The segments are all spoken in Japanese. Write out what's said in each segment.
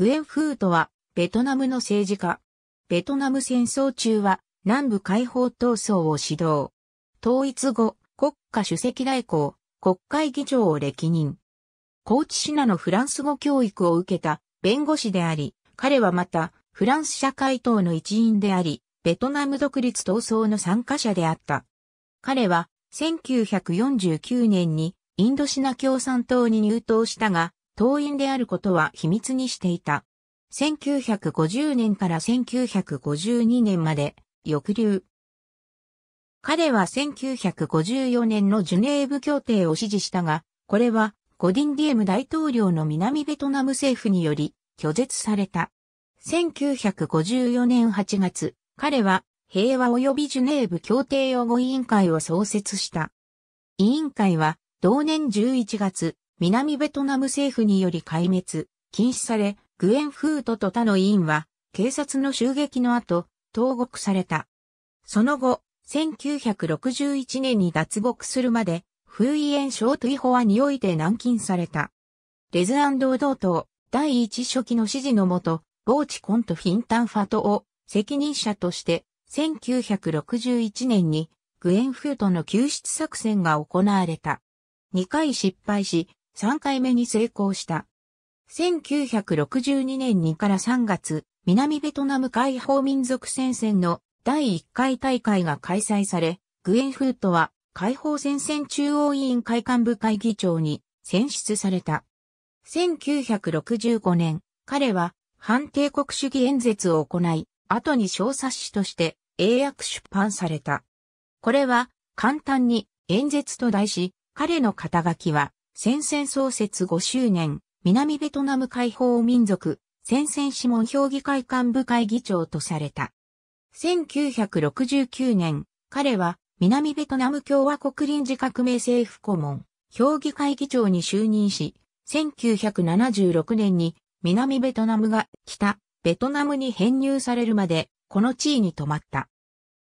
グエン・フートは、ベトナムの政治家。ベトナム戦争中は、南部解放闘争を指導。統一後、国家主席代行、国会議長を歴任。高知市なのフランス語教育を受けた弁護士であり、彼はまた、フランス社会党の一員であり、ベトナム独立闘争の参加者であった。彼は、1949年にインドシナ共産党に入党したが、党員であることは秘密にしていた。1950年から1952年まで、抑留。彼は1954年のジュネーブ協定を支持したが、これはゴディンディエム大統領の南ベトナム政府により拒絶された。1954年8月、彼は平和及びジュネーブ協定擁護委員会を創設した。委員会は同年11月、南ベトナム政府により壊滅、禁止され、グエン・フートと他の委員は、警察の襲撃の後、投獄された。その後、1961年に脱獄するまで、フーイエン・ショートイホアにおいて軟禁された。レズアンド・ドート、第一書記の指示のもと、ボーチコント・フィンタンファトを責任者として、1961年にグエン・フートの救出作戦が行われた。2回失敗し、3回目に成功した。1962年2から3月、南ベトナム解放民族戦線の第1回大会が開催され、グエンフートは解放戦線中央委員会幹部会議長に選出された。1965年、彼は反帝国主義演説を行い、後に小冊子として英訳出版された。これは簡単に演説と題し、彼の肩書きは戦線創設5周年、南ベトナム解放民族、戦線諮問評議会幹部会議長とされた。1969年、彼は南ベトナム共和国臨時革命政府顧問、評議会議長に就任し、1976年に南ベトナムが北ベトナムに編入されるまで、この地位に止まった。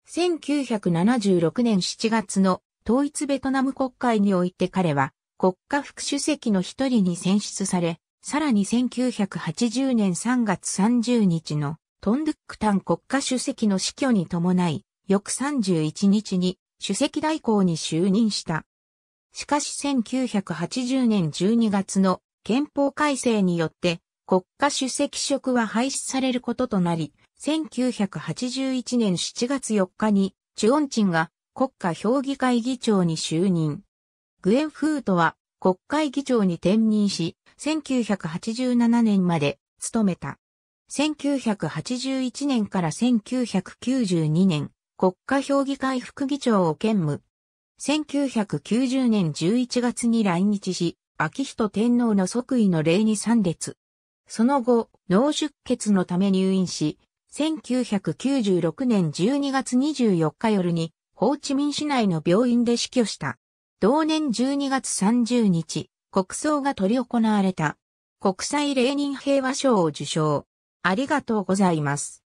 1976年7月の統一ベトナム国会において彼は国家副主席の一人に選出され、さらに1980年3月30日のトンドゥックタン国家主席の死去に伴い、翌31日に主席代行に就任した。しかし1980年12月の憲法改正によって国家主席職は廃止されることとなり、1981年7月4日にチュオンチンが国家評議会議長に就任。グエン・フートは国会議長に転任し、1987年まで務めた。1981年から1992年、国家評議会副議長を兼務。1990年11月に来日し、秋人天皇の即位の礼に参列。その後、脳出血のため入院し、1996年12月24日夜に、ホーチミン市内の病院で死去した。同年12月30日、国葬が取り行われた。国際レーニン平和賞を受賞。ありがとうございます。